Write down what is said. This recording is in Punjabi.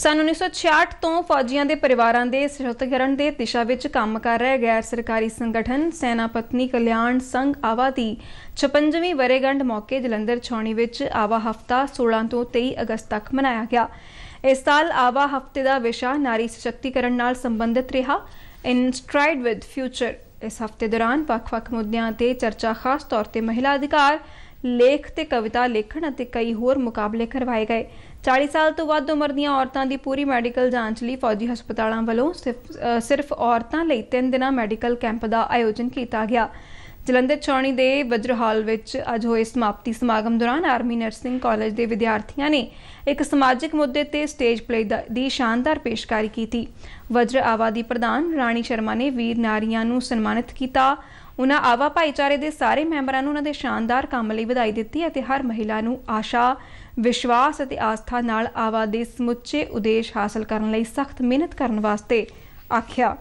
ਸਨ 1966 ਤੋਂ ਫੌਜੀਆਂ ਦੇ ਪਰਿਵਾਰਾਂ ਦੇ ਸਸ਼ਕਤੀਕਰਨ ਦੇ ਦਿਸ਼ਾ ਵਿੱਚ ਕੰਮ ਕਰ ਰਿਹਾ ਗੈਰ ਸਰਕਾਰੀ ਸੰਗਠਨ ਸੈਨਾ ਪਤਨੀ ਕਲਿਆਣ ਸੰਘ ਆਵਾਦੀ 56ਵੀਂ ਵਰੇਗੰਢ ਮੌਕੇ ਜਲੰਧਰ ਛਾਉਣੀ ਵਿੱਚ ਆਵਾ ਹਫਤਾ 16 ਤੋਂ 23 ਅਗਸਤ ਤੱਕ ਮਨਾਇਆ ਗਿਆ ਇਸ ਸਾਲ ਆਵਾ ਹਫਤੇ ਦਾ ਵਿਸ਼ਾ ਨਾਰੀ ਸਸ਼ਕਤੀਕਰਨ ਨਾਲ ਸੰਬੰਧਿਤ ਰਿਹਾ ਇਨ ਸਟ੍ਰਾਈਡ ਵਿਦ ਫਿਊਚਰ ਇਸ ਹਫਤੇ ਦੌਰਾਨ ਵੱਖ-ਵੱਖ ਮੁੱਦਿਆਂ ਤੇ ਚਰਚਾ ਖਾਸ ਤੌਰ ਤੇ ਮਹਿਲਾ ਅਧਿਕਾਰ ਲੇਖ ਤੇ ਕਵਿਤਾ ਲੇਖਣ ਅਤੇ ਕਈ ਹੋਰ ਮੁਕਾਬਲੇ ਕਰਵਾਏ ਗਏ 40 ਸਾਲ ਤੋਂ ਵੱਧ ਉਮਰ ਦੀਆਂ ਔਰਤਾਂ ਦੀ ਪੂਰੀ ਮੈਡੀਕਲ ਜਾਂਚ ਲਈ ਫੌਜੀ ਹਸਪਤਾਲਾਂ ਵੱਲੋਂ ਸਿਰਫ ਔਰਤਾਂ ਲਈ 3 ਦਿਨਾਂ ਮੈਡੀਕਲ ਕੈਂਪ ਦਾ ਆਯੋਜਨ ਕੀਤਾ ਗਿਆ ਜਲੰਧਰ ਚੌਣੀ ਦੇ ਵਜਰ ਹਾਲ ਵਿੱਚ ਅੱਜ ਹੋਏ ਸਮਾਪਤੀ ਸਮਾਗਮ ਦੌਰਾਨ ਆਰਮੀ ਨਰਸਿੰਗ ਕਾਲਜ ਦੇ ਵਿਦਿਆਰਥੀਆਂ ਨੇ ਇੱਕ ਸਮਾਜਿਕ ਮੁੱਦੇ ਤੇ ਸਟੇਜ ਪਲੇ ਦੀ ਸ਼ਾਨਦਾਰ ਪੇਸ਼ਕਾਰੀ ਕੀਤੀ ਵਜਰ ਆਵਾਦੀ ਪ੍ਰਧਾਨ ਰਾਣੀ ਸ਼ਰਮਾ ਨੇ ਵੀਰ ਨਾਰੀਆਂ ਨੂੰ ਸਨਮਾਨਿਤ ਕੀਤਾ ਉਹਨਾਂ ਆਵਾ ਭਾਈਚਾਰੇ ਦੇ ਸਾਰੇ ਮੈਂਬਰਾਂ ਨੂੰ ਉਹਨਾਂ ਦੇ ਸ਼ਾਨਦਾਰ ਕੰਮ ਲਈ ਵਧਾਈ ਦਿੱਤੀ ਅਤੇ ਹਰ ਮਹਿਲਾ ਨੂੰ ਆਸ਼ਾ ਵਿਸ਼ਵਾਸ ਅਤੇ ਆਸਥਾ ਨਾਲ ਆਵਾ ਦੇ ਸਮੁੱਚੇ ਉਦੇਸ਼ ਹਾਸਲ ਕਰਨ ਲਈ ਸਖਤ ਮਿਹਨਤ ਕਰਨ ਵਾਸਤੇ ਆਖਿਆ